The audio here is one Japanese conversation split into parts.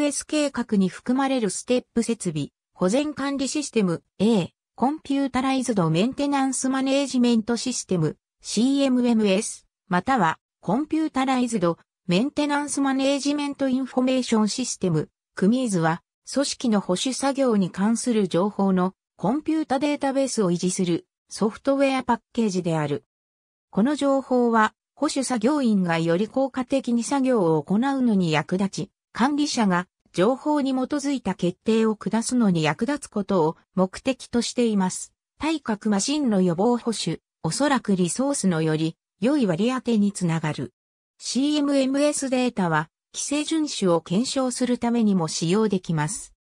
BMS 計画に含まれるステップ設備、保全管理システム A、コンピュータライズドメンテナンスマネージメントシステム CMMS、またはコンピュータライズドメンテナンスマネージメントインフォメーションシステム、クミーズは組織の保守作業に関する情報のコンピュータデータベースを維持するソフトウェアパッケージである。この情報は保守作業員がより効果的に作業を行うのに役立ち、管理者が情報に基づいた決定を下すのに役立つことを目的としています。対角マシンの予防保守、おそらくリソースのより良い割り当てにつながる。CMMS データは規制遵守を検証するためにも使用できます。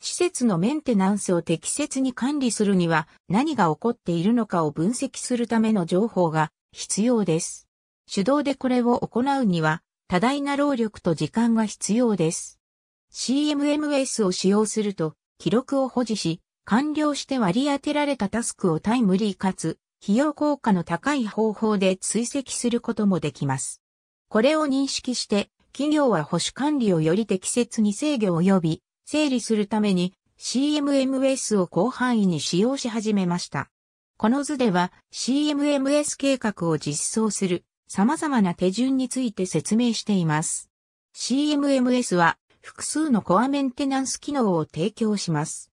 施設のメンテナンスを適切に管理するには何が起こっているのかを分析するための情報が必要です。手動でこれを行うには多大な労力と時間が必要です。CMMS を使用すると、記録を保持し、完了して割り当てられたタスクをタイムリーかつ、費用効果の高い方法で追跡することもできます。これを認識して、企業は保守管理をより適切に制御及び整理するために CMMS を広範囲に使用し始めました。この図では CMMS 計画を実装する様々な手順について説明しています。CMMS は複数のコアメンテナンス機能を提供します。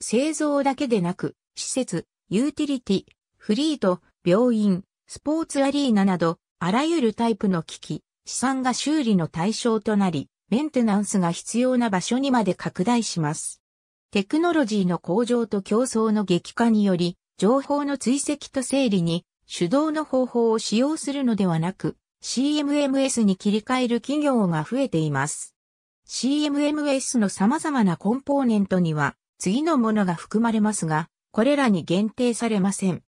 製造だけでなく、施設、ユーティリティ、フリート、病院、スポーツアリーナなど、あらゆるタイプの機器、資産が修理の対象となり、メンテナンスが必要な場所にまで拡大します。テクノロジーの向上と競争の激化により、情報の追跡と整理に手動の方法を使用するのではなく、CMMS に切り替える企業が増えています。CMMS の様々なコンポーネントには次のものが含まれますが、これらに限定されません。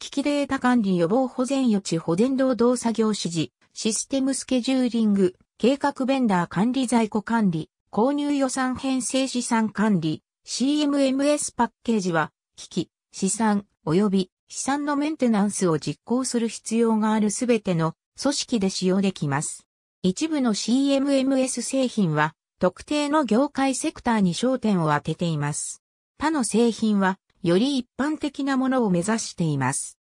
機器データ管理予防保全予知保全労働作業指示、システムスケジューリング、計画ベンダー管理在庫管理、購入予算編成資産管理、CMMS パッケージは、機器、資産、及び資産のメンテナンスを実行する必要があるすべての組織で使用できます。一部の CMMS 製品は特定の業界セクターに焦点を当てています。他の製品は、より一般的なものを目指しています。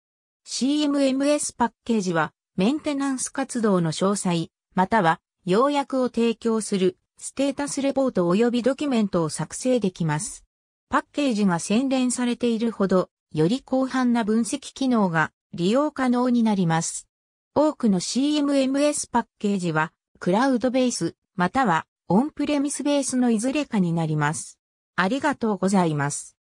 CMMS パッケージは、メンテナンス活動の詳細、または、要約を提供する、ステータスレポート及びドキュメントを作成できます。パッケージが洗練されているほど、より広範な分析機能が利用可能になります。多くの CMMS パッケージは、クラウドベース、またはオンプレミスベースのいずれかになります。ありがとうございます。